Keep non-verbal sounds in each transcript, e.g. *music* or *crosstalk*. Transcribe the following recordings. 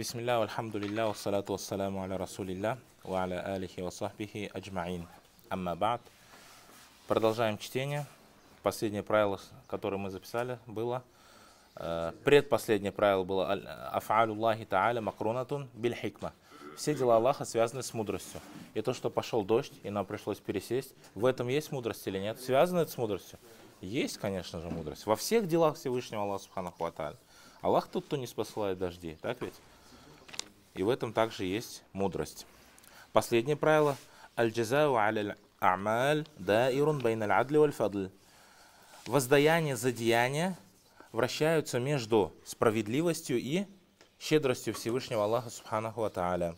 Бисмиллах, Бисмилля, альхамдулилля, вассалату вассаламу аля расулилля, ва аля алихи ва сахбихи аджмаин. Амма ба'д. Продолжаем чтение. Последнее правило, которое мы записали, было э, предпоследнее правило было Афалюллахи Тааля Макрунатун Биль Хикма. Все дела Аллаха связаны с мудростью. И то, что пошел дождь, и нам пришлось пересесть, в этом есть мудрость или нет? Связано это с мудростью? Есть, конечно же, мудрость. Во всех делах Всевышнего Аллаха Субхану Аллах тот, кто не спасает дожди. Так ведь? И в этом также есть мудрость. Последнее правило. Аль-джазау аль-амаль да ирун байн аль-адли валь Воздаяние за деяния вращаются между справедливостью и щедростью Всевышнего Аллаха Субханаху Ва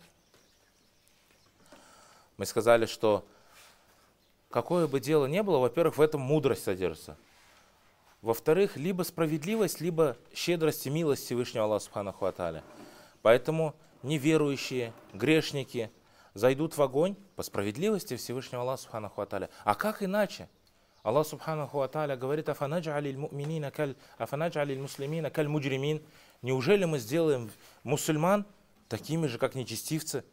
Мы сказали, что какое бы дело ни было, во-первых, в этом мудрость содержится. Во-вторых, либо справедливость, либо щедрость и милость Всевышнего Аллаха Субханаху Ва Поэтому неверующие, грешники зайдут в огонь по справедливости Всевышнего Аллаха Субханаху Аталя. А как иначе? Аллах Субханаху Аталя говорит, афанаджалиль муслимина каль муджримин. Неужели мы сделаем мусульман такими же, как нечестивцы?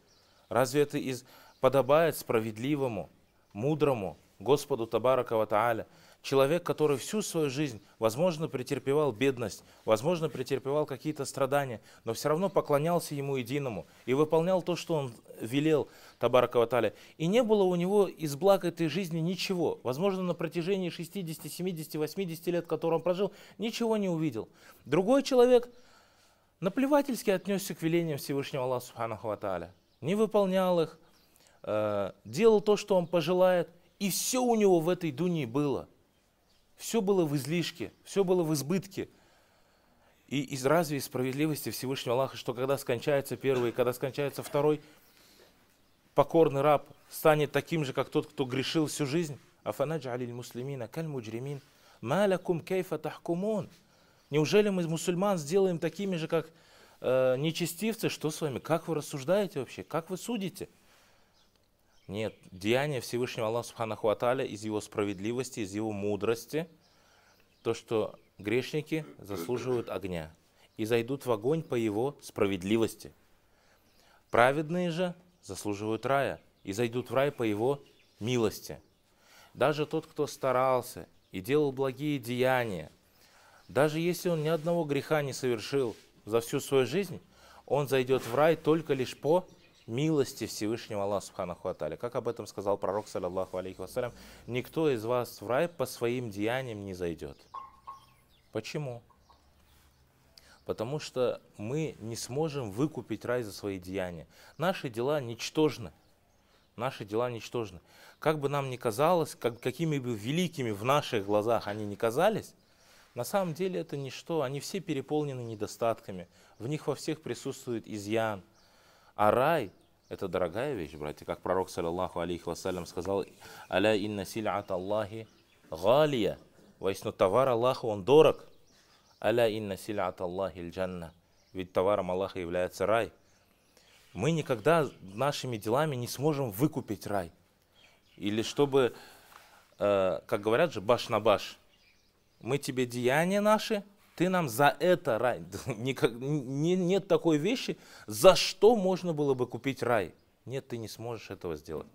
Разве это из подобает справедливому, мудрому Господу Табарака Ва Тааля? Человек, который всю свою жизнь, возможно, претерпевал бедность, возможно, претерпевал какие-то страдания, но все равно поклонялся ему единому и выполнял то, что он велел Табарака Ваталя. И не было у него из благ этой жизни ничего. Возможно, на протяжении 60, 70, 80 лет, которые он прожил, ничего не увидел. Другой человек наплевательски отнесся к велениям Всевышнего Аллаха Субханаху Ваталя. Не выполнял их, э, делал то, что он пожелает, и все у него в этой дуне было – все было в излишке, все было в избытке. И из разве из справедливости Всевышнего Аллаха, что когда скончается первый, когда скончается второй, покорный раб станет таким же, как тот, кто грешил всю жизнь? Афанаджа алиль муслимина, каль муджримин, малякум кейфа тахкумун. Неужели мы мусульман сделаем такими же, как э, нечестивцы? Что с вами? Как вы рассуждаете вообще? Как вы судите? Нет, деяние Всевышнего Аллаха Субханаху Аталя из его справедливости, из его мудрости, то, что грешники заслуживают огня и зайдут в огонь по его справедливости. Праведные же заслуживают рая и зайдут в рай по его милости. Даже тот, кто старался и делал благие деяния, даже если он ни одного греха не совершил за всю свою жизнь, он зайдет в рай только лишь по милости Всевышнего Аллаха Субханаху Аталя. Как об этом сказал пророк, саллиллаху алейхи вассалям, никто из вас в рай по своим деяниям не зайдет. Почему? Потому что мы не сможем выкупить рай за свои деяния. Наши дела ничтожны. Наши дела ничтожны. Как бы нам ни казалось, как, какими бы великими в наших глазах они ни казались, на самом деле это ничто, они все переполнены недостатками, в них во всех присутствует изъян, а рай – это дорогая вещь, братья. Как пророк, саллиллаху алейхи вассалям, сказал, «Аля инна силь'ат Аллахи галия». Воистину, товар Аллаха, он дорог. «Аля инна силь'ат Аллахи джанна». Ведь товаром Аллаха является рай. Мы никогда нашими делами не сможем выкупить рай. Или чтобы, э, как говорят же, баш на баш. Мы тебе деяния наши – ты нам за это рай. *laughs* нет такой вещи, за что можно было бы купить рай. Нет, ты не сможешь этого сделать.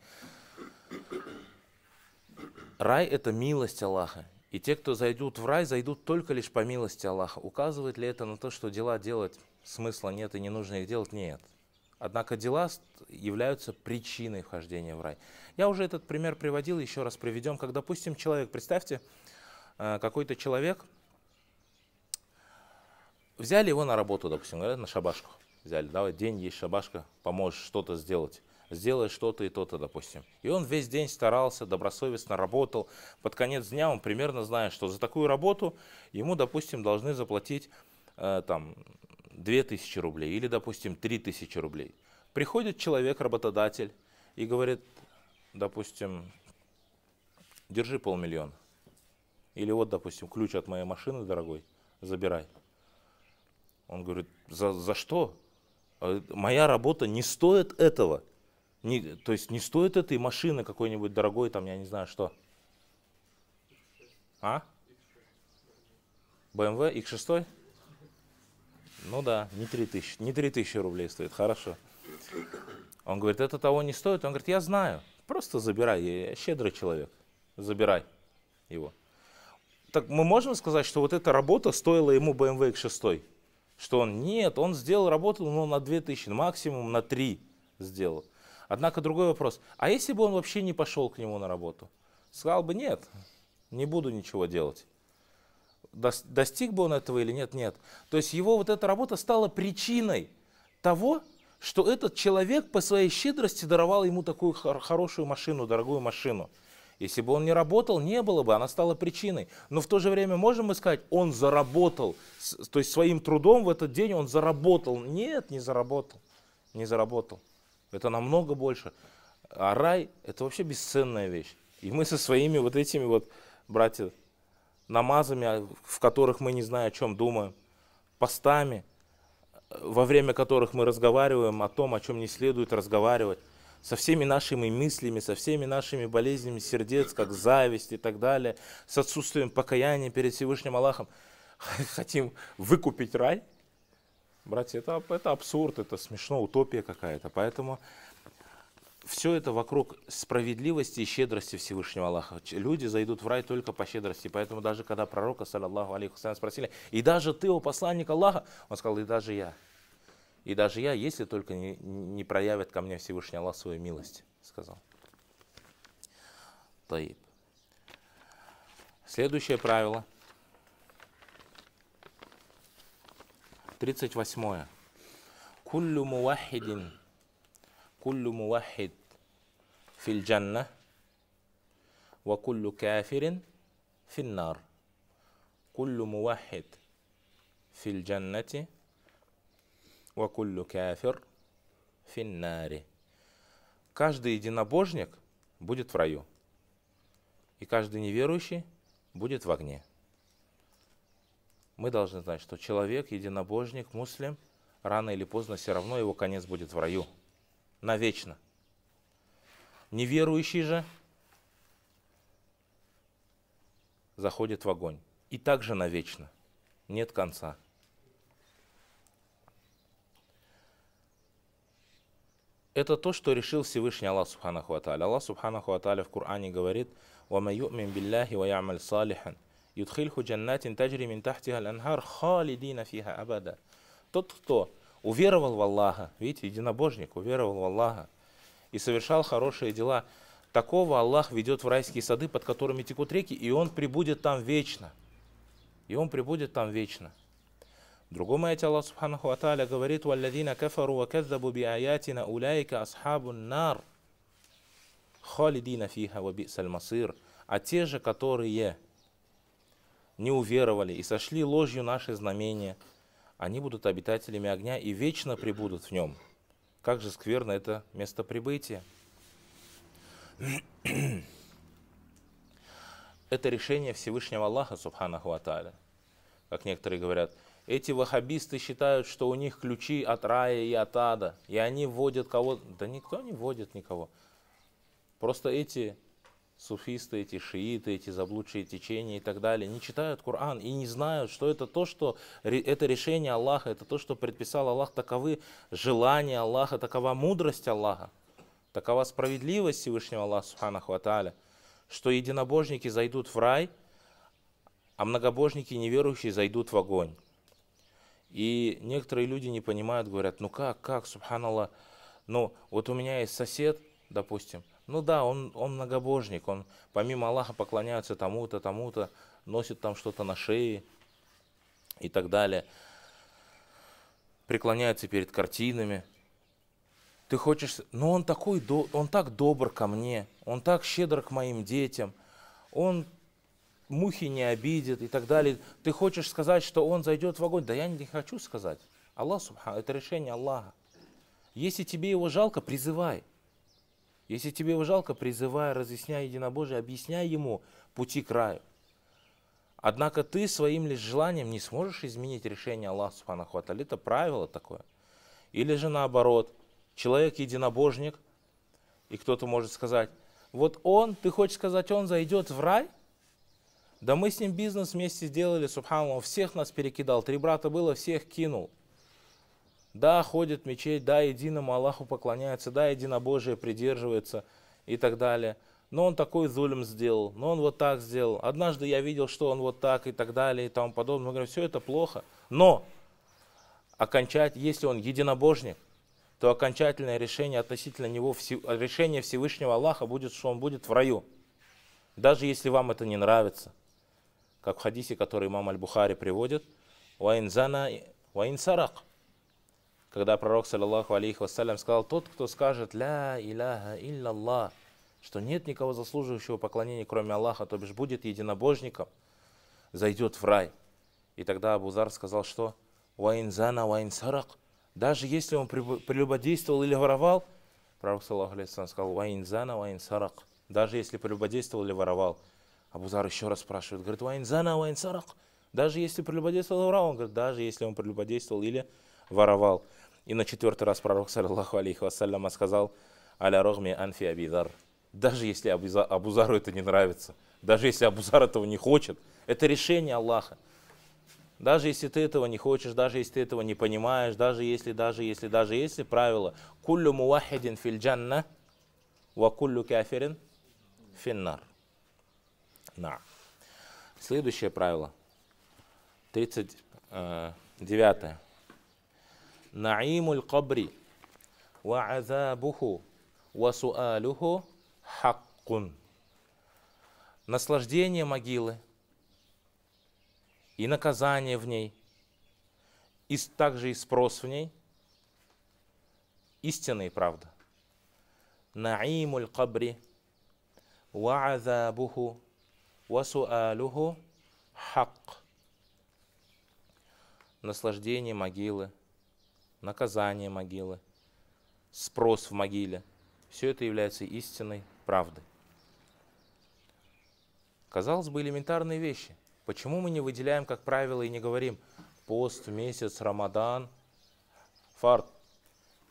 Рай – это милость Аллаха. И те, кто зайдут в рай, зайдут только лишь по милости Аллаха. Указывает ли это на то, что дела делать смысла нет и не нужно их делать? Нет. Однако дела являются причиной вхождения в рай. Я уже этот пример приводил, еще раз приведем. Как, допустим, человек, представьте, э, какой-то человек – взяли его на работу, допустим, говорят, на шабашку взяли, давай, день есть шабашка, поможешь что-то сделать, сделай что-то и то-то, допустим. И он весь день старался, добросовестно работал. Под конец дня он примерно знает, что за такую работу ему, допустим, должны заплатить э, там 2000 рублей или, допустим, 3000 рублей. Приходит человек, работодатель, и говорит, допустим, держи полмиллиона. Или вот, допустим, ключ от моей машины, дорогой, забирай. Он говорит, за, за что? А, моя работа не стоит этого. Не, то есть не стоит этой машины какой-нибудь дорогой, там, я не знаю что. А? BMW X6? Ну да, не 3000, не 3000 рублей стоит, хорошо. Он говорит, это того не стоит. Он говорит, я знаю, просто забирай, я щедрый человек, забирай его. Так мы можем сказать, что вот эта работа стоила ему BMW X6? что он нет, он сделал работу ну, на 2000, ну, максимум на 3 сделал. Однако другой вопрос, а если бы он вообще не пошел к нему на работу? Сказал бы нет, не буду ничего делать. Достиг бы он этого или нет? Нет. То есть его вот эта работа стала причиной того, что этот человек по своей щедрости даровал ему такую хорошую машину, дорогую машину. Если бы он не работал, не было бы, она стала причиной. Но в то же время можем мы сказать, он заработал, то есть своим трудом в этот день он заработал. Нет, не заработал, не заработал. Это намного больше. А рай – это вообще бесценная вещь. И мы со своими вот этими вот, братья, намазами, в которых мы не знаем, о чем думаем, постами, во время которых мы разговариваем о том, о чем не следует разговаривать, со всеми нашими мыслями, со всеми нашими болезнями сердец, как зависть и так далее, с отсутствием покаяния перед Всевышним Аллахом, *laughs* хотим выкупить рай? Братья, это, это абсурд, это смешно, утопия какая-то. Поэтому все это вокруг справедливости и щедрости Всевышнего Аллаха. Люди зайдут в рай только по щедрости. Поэтому даже когда пророка, саллаллаху алейхи спросили, и даже ты, о посланник Аллаха, он сказал, и даже я. И даже я, если только не, не проявит ко мне Всевышний Аллах свою милость, сказал. Таиб. Следующее правило. 38. Куллю мувахидин. Куллю мувахид фил джанна. Ва куллю кафирин фил нар. Куллю мувахид фил джаннати. «Вакуллю кафир финнари». Каждый единобожник будет в раю, и каждый неверующий будет в огне. Мы должны знать, что человек, единобожник, муслим, рано или поздно все равно его конец будет в раю. Навечно. Неверующий же заходит в огонь. И также навечно. Нет конца. Это то, что решил Всевышний Аллах Субханаху Аталя. Аллах Субханаху Аталя в Коране говорит «Вама ю'мин билляхи ва я'маль салихан, юдхильху джаннатин таджри мин тахтиха анхар халидина фиха Тот, кто уверовал в Аллаха, видите, единобожник, уверовал в Аллаха и совершал хорошие дела, такого Аллах ведет в райские сады, под которыми текут реки, и он прибудет там вечно. И он прибудет там вечно другом аяте Аллах Субханаху Аталя говорит, «Валладина кафару ва каззабу би аятина уляйка асхабун нар, халидина фиха ва бисаль А те же, которые не уверовали и сошли ложью наши знамения, они будут обитателями огня и вечно пребудут в нем. Как же скверно это место прибытия. Это решение Всевышнего Аллаха, Субханаху Аталя. Как некоторые говорят – эти ваххабисты считают, что у них ключи от рая и от ада, и они вводят кого-то. Да никто не вводит никого. Просто эти суфисты, эти шииты, эти заблудшие течения и так далее, не читают Коран и не знают, что это то, что это решение Аллаха, это то, что предписал Аллах, таковы желания Аллаха, такова мудрость Аллаха, такова справедливость Всевышнего Аллаха, Субханаху Аталя, что единобожники зайдут в рай, а многобожники неверующие зайдут в огонь. И некоторые люди не понимают, говорят, ну как, как, субханаллах, ну вот у меня есть сосед, допустим, ну да, он, он многобожник, он помимо Аллаха поклоняется тому-то, тому-то, носит там что-то на шее и так далее, преклоняется перед картинами. Ты хочешь, но ну он такой, он так добр ко мне, он так щедр к моим детям, он мухи не обидит и так далее. Ты хочешь сказать, что он зайдет в огонь? Да я не хочу сказать. Аллах Субхану, это решение Аллаха. Если тебе его жалко, призывай. Если тебе его жалко, призывай, разъясняй единобожие, объясняй ему пути к раю. Однако ты своим лишь желанием не сможешь изменить решение Аллаха Субхану Это правило такое. Или же наоборот, человек единобожник, и кто-то может сказать, вот он, ты хочешь сказать, он зайдет в рай – да мы с ним бизнес вместе сделали, субханаллах, всех нас перекидал, три брата было, всех кинул. Да, ходит в мечеть, да, единому Аллаху поклоняется, да, единобожие придерживается и так далее. Но он такой зулем сделал, но он вот так сделал. Однажды я видел, что он вот так и так далее и тому подобное. Мы говорим, все это плохо. Но окончать, если он единобожник, то окончательное решение относительно него, решение Всевышнего Аллаха будет, что он будет в раю. Даже если вам это не нравится – как в хадисе, который имам Аль-Бухари приводит, «Ваинзана ваин сарак». Когда пророк, саллаллаху алейхи вассалям, сказал, «Тот, кто скажет, ля иляха илляллах, что нет никого заслуживающего поклонения, кроме Аллаха, то бишь будет единобожником, зайдет в рай». И тогда Абузар сказал, что «Ваинзана ваин сарак». Даже если он прелюбодействовал или воровал, пророк, саллаху алейхи вассалям, сказал «Ваинзана ваин сарак». Даже если прелюбодействовал или воровал – Абузар еще раз спрашивает, говорит, вайн зана, вайн сарак. Даже если прелюбодействовал, воровал. Он говорит, даже если он прелюбодействовал или воровал. И на четвертый раз пророк, саллаху алейхи вассаляма, сказал, аля рогми анфи абидар. Даже если Абузару это не нравится, даже если Абузар этого не хочет, это решение Аллаха. Даже если ты этого не хочешь, даже если ты этого не понимаешь, даже если, даже если, даже если, правило «Куллю муахидин филь джанна, ва куллю кафирин финнар» на. Следующее правило. 39. Э, Наимуль кабри ва азабуху ва суалюху хаккун. Наслаждение могилы и наказание в ней, и также и спрос в ней, истина и правда. Наимуль кабри ва азабуху Васуалюху хак. Наслаждение могилы, наказание могилы, спрос в могиле. Все это является истиной правдой. Казалось бы, элементарные вещи. Почему мы не выделяем, как правило, и не говорим пост, месяц, рамадан, фарт,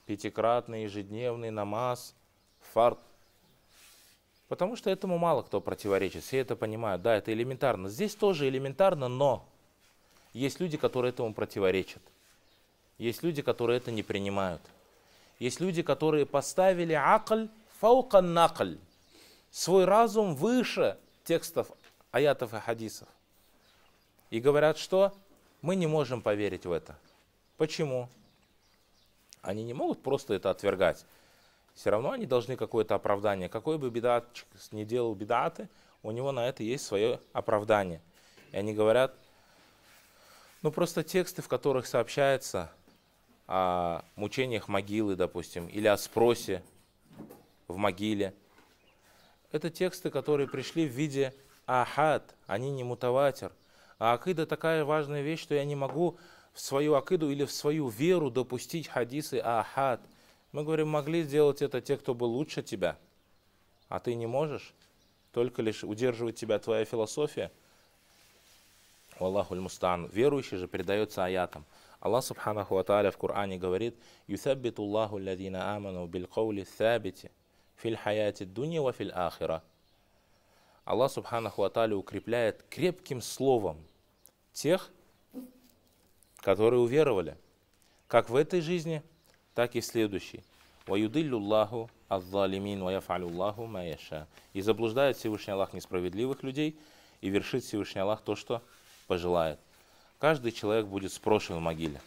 пятикратный ежедневный намаз, фарт, Потому что этому мало кто противоречит, все это понимают. Да, это элементарно. Здесь тоже элементарно, но есть люди, которые этому противоречат. Есть люди, которые это не принимают. Есть люди, которые поставили акль фаукан накль, свой разум выше текстов аятов и хадисов. И говорят, что мы не можем поверить в это. Почему? Они не могут просто это отвергать все равно они должны какое-то оправдание. Какой бы бедатчик не делал бедаты, у него на это есть свое оправдание. И они говорят, ну просто тексты, в которых сообщается о мучениях могилы, допустим, или о спросе в могиле. Это тексты, которые пришли в виде ахад, они не мутаватер. А акида такая важная вещь, что я не могу в свою акиду или в свою веру допустить хадисы ахад – мы говорим, могли сделать это те, кто был лучше тебя, а ты не можешь. Только лишь удерживает тебя твоя философия. У Аллаху мустан. Верующий же передается аятам. Аллах Субханаху Аталя в Коране говорит, «Юсаббиту Аллаху ладина аману билкаули сабити филь хаяти дунья ва филь ахира». Аллах Субханаху Аталя укрепляет крепким словом тех, которые уверовали, как в этой жизни – так и следующий. Ваюдиллюллаху аззалимин ваяфалюллаху маяша. И заблуждает Всевышний Аллах несправедливых людей и вершит Всевышний Аллах то, что пожелает. Каждый человек будет спрошен в могиле.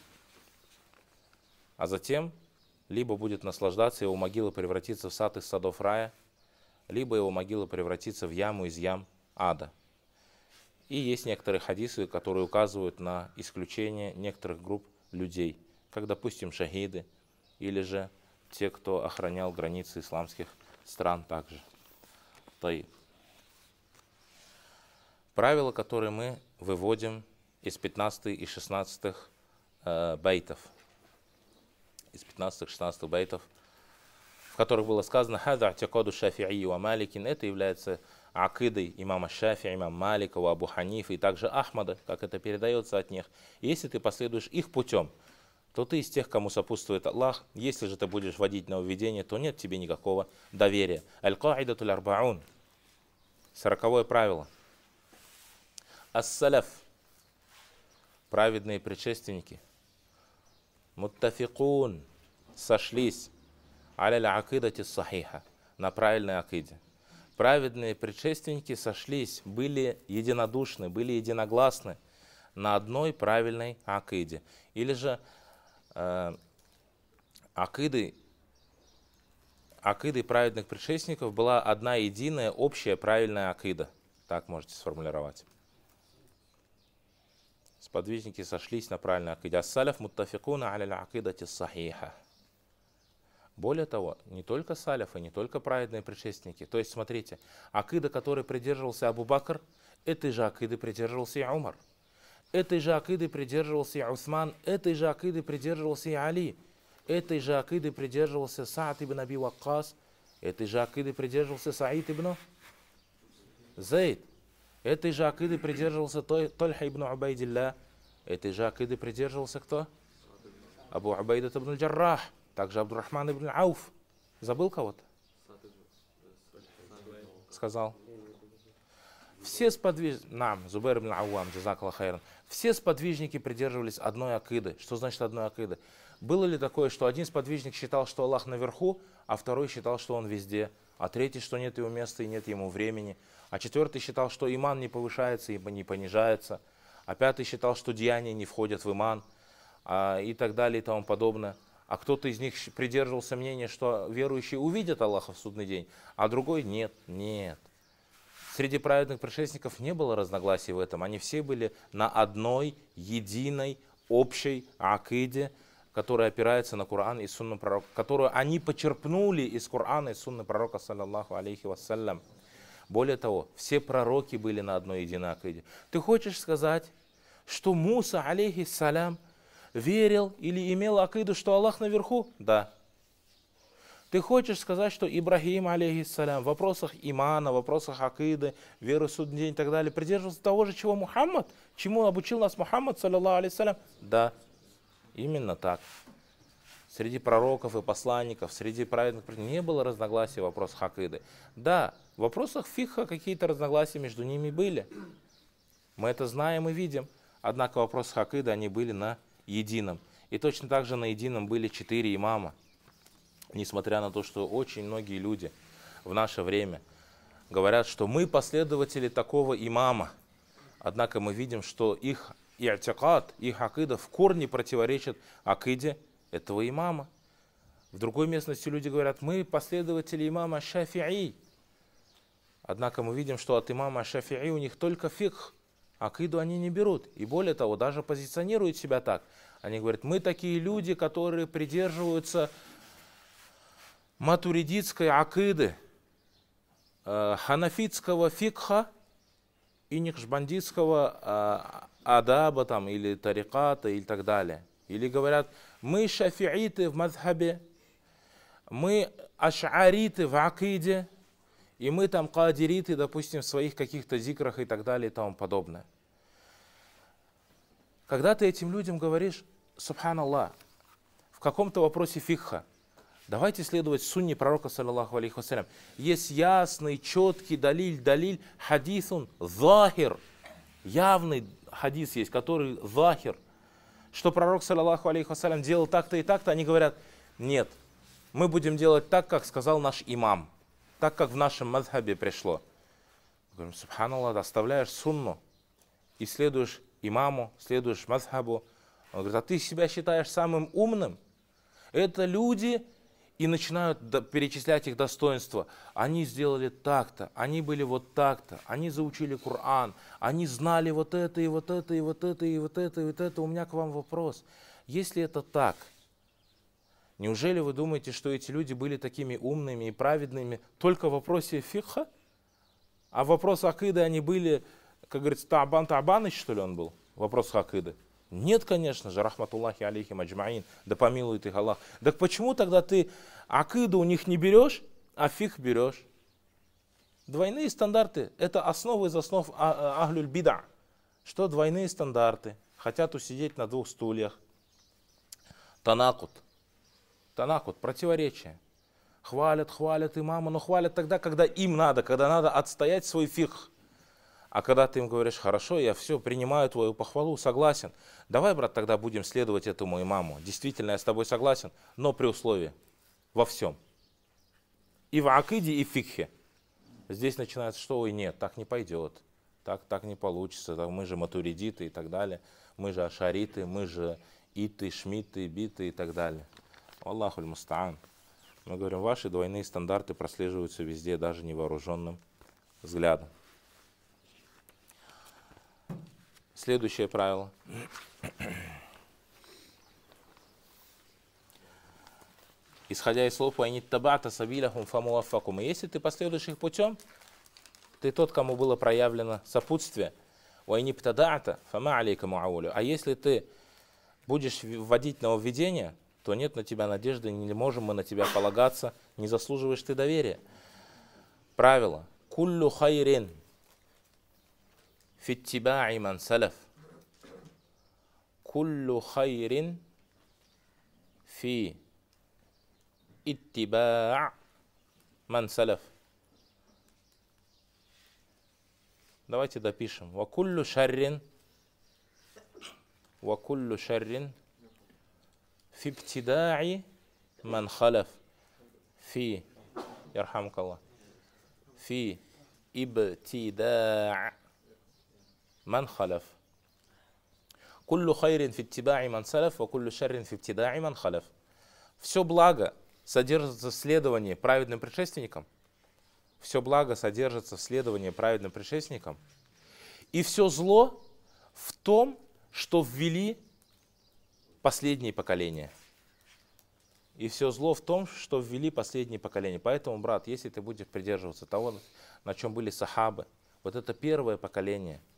А затем либо будет наслаждаться, его могила превратится в сад из садов рая, либо его могила превратится в яму из ям ада. И есть некоторые хадисы, которые указывают на исключение некоторых групп людей, как, допустим, шахиды – или же те, кто охранял границы исламских стран также. Таиб. Правила, которые мы выводим из 15 и 16 э, байтов, из 15-16 байтов, в которых было сказано «Хада атикаду шафии ва маликин» это является акидой имама Шафи, имам Малика, у Абу Ханифа и также Ахмада, как это передается от них. Если ты последуешь их путем – то ты из тех, кому сопутствует Аллах. Если же ты будешь водить на уведение, то нет тебе никакого доверия. Аль-Каидатуль Арбаун. Сороковое правило. Ас-Саляф. Праведные предшественники. Муттафикун. Сошлись. Аля акидати сахиха. На правильной акиде. Праведные предшественники сошлись, были единодушны, были единогласны на одной правильной акиде. Или же Э, акиды, акиды праведных предшественников была одна единая общая правильная акида. Так можете сформулировать. Сподвижники сошлись на правильной акиде. Ассаляф муттафикуна аля акидати сахиха. Более того, не только саляфы, не только праведные предшественники. То есть, смотрите, акида, который придерживался Абу Бакр, этой же акиды придерживался и Умар – Этой же акиды придерживался и Усман, этой же акиды придерживался и Али, этой же акиды придерживался Саад ибн Аби Ваккас, этой же акиды придерживался Саид ибн Зейд, этой же акиды придерживался Тольха ибн Убайдилля, этой же акиды придерживался кто? Абу Абайдат ибн Джаррах, также Абдурахман ибн Ауф. Забыл кого-то? Сказал. Все сподвижники, нам, Зубайр ибн Ауам, джазак хайран. Все сподвижники придерживались одной акиды. Что значит одной акиды? Было ли такое, что один сподвижник считал, что Аллах наверху, а второй считал, что он везде, а третий, что нет его места и нет ему времени, а четвертый считал, что иман не повышается и не понижается, а пятый считал, что деяния не входят в иман а, и так далее и тому подобное. А кто-то из них придерживался мнения, что верующие увидят Аллаха в судный день, а другой нет, нет. Среди праведных предшественников не было разногласий в этом. Они все были на одной, единой, общей акиде, которая опирается на Коран и Сунну пророка, которую они почерпнули из Корана и Сунны пророка, саллаллаху алейхи вассалям. Более того, все пророки были на одной единой акиде. Ты хочешь сказать, что Муса, алейхи алейхиссалям, верил или имел акиду, что Аллах наверху? Да. Ты хочешь сказать, что Ибрагим, алейхиссалям, в вопросах имана, в вопросах акиды, веры, судный день и так далее, придерживался того же, чего Мухаммад, чему обучил нас Мухаммад, саллиллаху алейхиссалям? Да, именно так. Среди пророков и посланников, среди праведных не было разногласий в вопросах акиды. Да, в вопросах фиха какие-то разногласия между ними были. Мы это знаем и видим. Однако в вопросах акиды они были на едином. И точно так же на едином были четыре имама – несмотря на то, что очень многие люди в наше время говорят, что мы последователи такого имама. Однако мы видим, что их и атикат, их акида в корне противоречат акиде этого имама. В другой местности люди говорят, мы последователи имама Шафии. Однако мы видим, что от имама Шафии у них только фикх, акиду они не берут. И более того, даже позиционируют себя так. Они говорят, мы такие люди, которые придерживаются матуридитской акиды, э, ханафитского фикха и нихшбандитского э, адаба там, или тариката и так далее. Или говорят, мы шафииты в мазхабе, мы ашариты в акиде, и мы там кадириты, допустим, в своих каких-то зикрах и так далее и тому подобное. Когда ты этим людям говоришь, субханаллах, в каком-то вопросе фикха – Давайте следовать сунне пророка, саллаллаху алейхи вассалям. Есть ясный, четкий далиль, далиль, хадис он, захир. Явный хадис есть, который захир. Что пророк, саллаллаху алейхи вассалям, делал так-то и так-то, они говорят, нет, мы будем делать так, как сказал наш имам, так, как в нашем мадхабе пришло. Говорим, субханаллах, оставляешь сунну и следуешь имаму, следуешь мадхабу. Он говорит, а ты себя считаешь самым умным? Это люди, и начинают перечислять их достоинства. Они сделали так-то, они были вот так-то, они заучили Коран, они знали вот это, и вот это, и вот это, и вот это, и вот это. У меня к вам вопрос. Если это так, неужели вы думаете, что эти люди были такими умными и праведными только в вопросе фикха? А вопрос акиды они были, как говорится, табан табаныч, что ли он был? Вопрос акиды. Нет, конечно же, рахматуллахи алейхим аджмаин, да помилует их Аллах. Так почему тогда ты акыду у них не берешь, а фих берешь? Двойные стандарты – это основа из основ а, а ахлюль бида. Что двойные стандарты? Хотят усидеть на двух стульях. Танакут. Танакут – противоречие. Хвалят, хвалят имама, но хвалят тогда, когда им надо, когда надо отстоять свой фих. А когда ты им говоришь, хорошо, я все, принимаю твою похвалу, согласен. Давай, брат, тогда будем следовать этому имаму. Действительно, я с тобой согласен, но при условии. Во всем. И в акиде, и в фикхе. Здесь начинается, что, ой, нет, так не пойдет. Так, так не получится. Так, мы же матуридиты и так далее. Мы же ашариты, мы же иты, шмиты, биты и так далее. Аллаху мустаан. Мы говорим, ваши двойные стандарты прослеживаются везде, даже невооруженным взглядом. следующее правило. Исходя из слов «Вайнит табата сабиляхум фамуафакум». И если ты последуешь их путем, ты тот, кому было проявлено сопутствие. «Вайнит птадата фама алейкаму аулю». А если ты будешь вводить нововведение, то нет на тебя надежды, не можем мы на тебя полагаться, не заслуживаешь ты доверия. Правило. «Куллю хайрин» في اتباع من سلف كل خير في اتباع من سلف Давайте допишем. وكل شر وكل شر في ابتداع من خلف في يرحمك الله في ابتداع ман халяф. Куллю хайрин фи ттибаи ман саляф, ва куллю шаррин фи ттидаи ман Все благо содержится в следовании праведным предшественникам. Все благо содержится в следовании праведным предшественникам. И все зло в том, что ввели последние поколения. И все зло в том, что ввели последние поколения. Поэтому, брат, если ты будешь придерживаться того, на чем были сахабы, вот это первое поколение –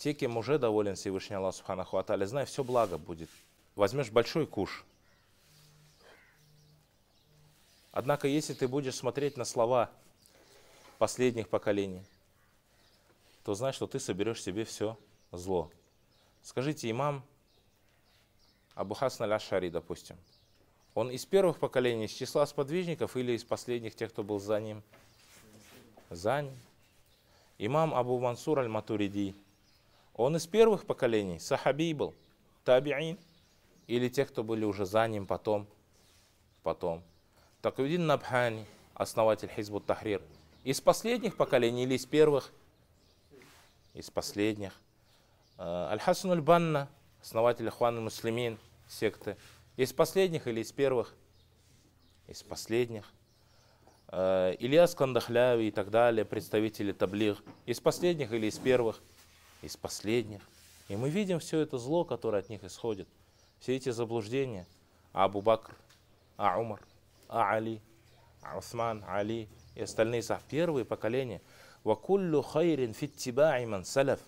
те, кем уже доволен Всевышний Аллах Субханаху Аталя, знай, все благо будет. Возьмешь большой куш. Однако, если ты будешь смотреть на слова последних поколений, то знай, что ты соберешь себе все зло. Скажите, имам Абу Хасан аль-Ашари, допустим, он из первых поколений, из числа сподвижников или из последних тех, кто был за ним? За ним. Имам Абу Мансур аль-Матуриди – он из первых поколений, сахаби был, табиин, или те, кто были уже за ним потом, потом. Таквидин Набхани, основатель Хизбут Тахрир, из последних поколений или из первых? Из последних. Э, Аль-Хасан Аль-Банна, основатель Ахуан Муслимин, секты, из последних или из первых? Из последних. Э, Ильяс Кандахляви и так далее, представители Таблих, из последних или из первых? из последних. И мы видим все это зло, которое от них исходит. Все эти заблуждения. Абу Бакр, а Умар, а Али, а Усман, а Али и остальные сах. Первые поколения. Вакуллю хайрин фиттибаиман саляф.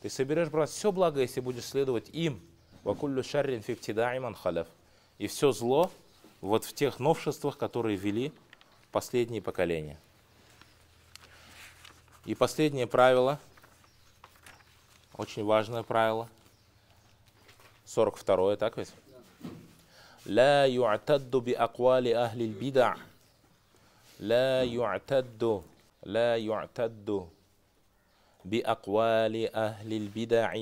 Ты соберешь, брат, все благо, если будешь следовать им. Вакуллю шаррин фиттибаиман халяф. И все зло вот в тех новшествах, которые вели последние поколения. И последнее правило – Очень важное правило. 42-е, так ведь? لا يعتد بأقوال أهل البدع لا يعتد لا يعتد بأقوال أهل البدع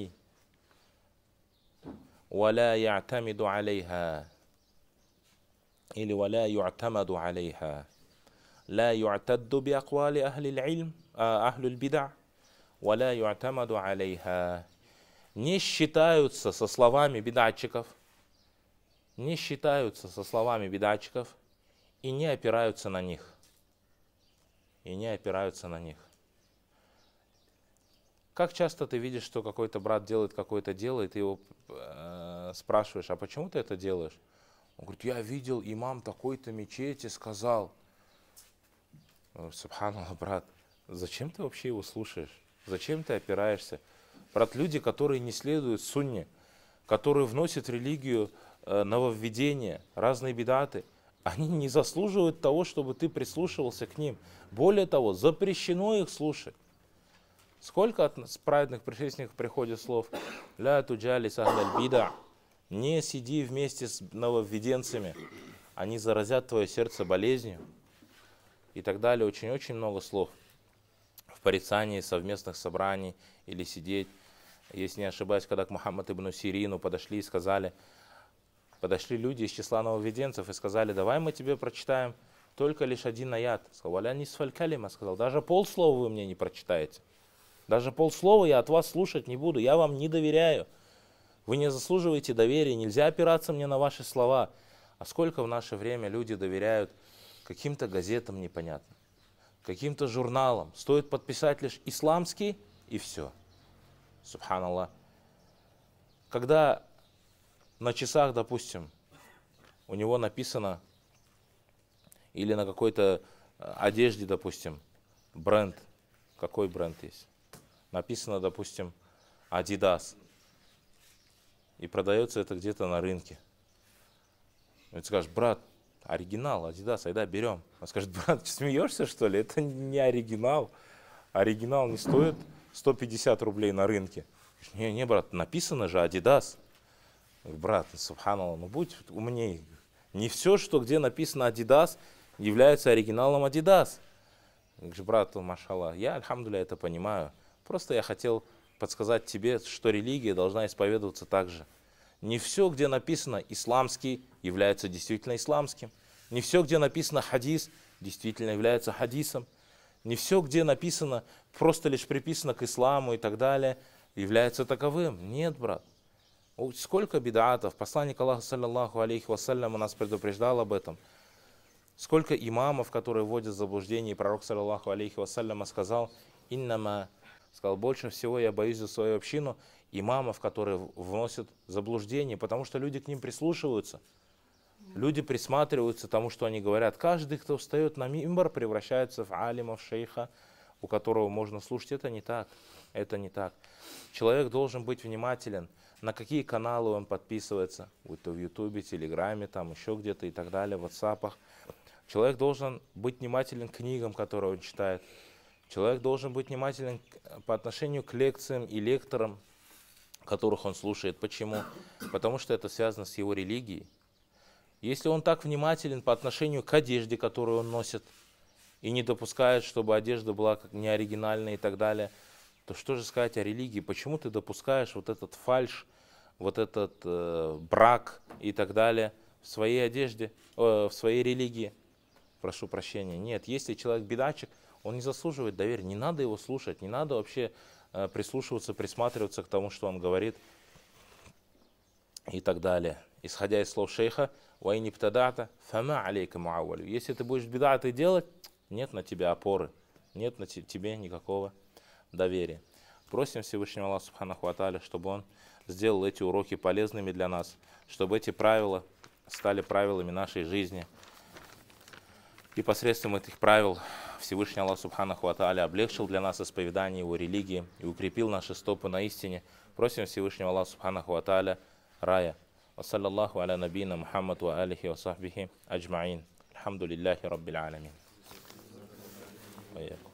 ولا يعتمد عليها إلي ولا يعتمد عليها لا يعتد بأقوال أهل العلم أهل البدع «Валя Не считаются со словами бедатчиков, не считаются со словами бедатчиков и не опираются на них. И не опираются на них. Как часто ты видишь, что какой-то брат делает какое-то дело, и ты его э, спрашиваешь, а почему ты это делаешь? Он говорит, я видел имам такой-то мечети, сказал. Субханаллах, брат, зачем ты вообще его слушаешь? Зачем ты опираешься? Брат, люди, которые не следуют сунне, которые вносят в религию э, нововведения, разные бедаты, они не заслуживают того, чтобы ты прислушивался к ним. Более того, запрещено их слушать. Сколько от праведных предшественников приходит слов «Ля туджали сахляль бида» Не сиди вместе с нововведенцами, они заразят твое сердце болезнью. И так далее, очень-очень много слов – в порицании совместных собраний или сидеть. Если не ошибаюсь, когда к Мухаммаду ибн Сирину подошли и сказали, подошли люди из числа нововведенцев и сказали, давай мы тебе прочитаем только лишь один аят. Сказал, валя не фалькалима. сказал, даже полслова вы мне не прочитаете. Даже полслова я от вас слушать не буду, я вам не доверяю. Вы не заслуживаете доверия, нельзя опираться мне на ваши слова. А сколько в наше время люди доверяют каким-то газетам непонятным, каким-то журналом. Стоит подписать лишь исламский, и все. Субханаллах. Когда на часах, допустим, у него написано, или на какой-то э, одежде, допустим, бренд, какой бренд есть, написано, допустим, Adidas, и продается это где-то на рынке. И ты скажешь, брат, оригинал, Adidas, айда берем. Он скажет, брат, ты смеешься, что ли? Это не оригинал. Оригинал не стоит 150 рублей на рынке. Не, не, брат, написано же Adidas. Брат, ну, субханаллах, ну будь умней. Не все, что где написано Adidas, является оригиналом Adidas. Говоришь, брат, ну, машалла, я, альхамдуля, это понимаю. Просто я хотел подсказать тебе, что религия должна исповедоваться так же. Не все, где написано «исламский», является действительно исламским. Не все, где написано «хадис», действительно является хадисом. Не все, где написано, просто лишь приписано к исламу и так далее, является таковым. Нет, брат. Сколько бедатов, посланник Аллаха, саллиллаху алейхи вассалям, нас предупреждал об этом. Сколько имамов, которые вводят в заблуждение, и пророк, саллиллаху алейхи вассалям, сказал, «Иннама Сказал, больше всего я боюсь за свою общину имамов, которые вносят заблуждение, потому что люди к ним прислушиваются. Люди присматриваются тому, что они говорят. Каждый, кто встает на мимбар, превращается в алима, в шейха, у которого можно слушать. Это не так. Это не так. Человек должен быть внимателен, на какие каналы он подписывается, будь то в Ютубе, Телеграме, там еще где-то и так далее, в WhatsApp. Человек должен быть внимателен к книгам, которые он читает. Человек должен быть внимателен э, по отношению к лекциям и лекторам, которых он слушает. Почему? Потому что это связано с его религией. Если он так внимателен по отношению к одежде, которую он носит, и не допускает, чтобы одежда была как неоригинальная и так далее, то что же сказать о религии? Почему ты допускаешь вот этот фальш, вот этот э, брак и так далее в своей одежде, э, в своей религии? Прошу прощения. Нет, если человек бедачек, он не заслуживает доверия, не надо его слушать, не надо вообще э, прислушиваться, присматриваться к тому, что он говорит и так далее. Исходя из слов шейха, «Вайни птадата, фама алейка муавалю». Если ты будешь бедаты делать, нет на тебя опоры, нет на тебе никакого доверия. Просим Всевышнего Аллаха Субханаху Аталя, чтобы Он сделал эти уроки полезными для нас, чтобы эти правила стали правилами нашей жизни – и посредством этих правил Всевышний Аллах Субханаху Ата'аля облегчил для нас исповедание Его религии и укрепил наши стопы на истине. Просим Всевышнего Аллаха Субханаху Ата'аля рая. وصلى الله على نبينا محمد وآله وصحبه أجمعين الحمد لله رب العالمين وإياكم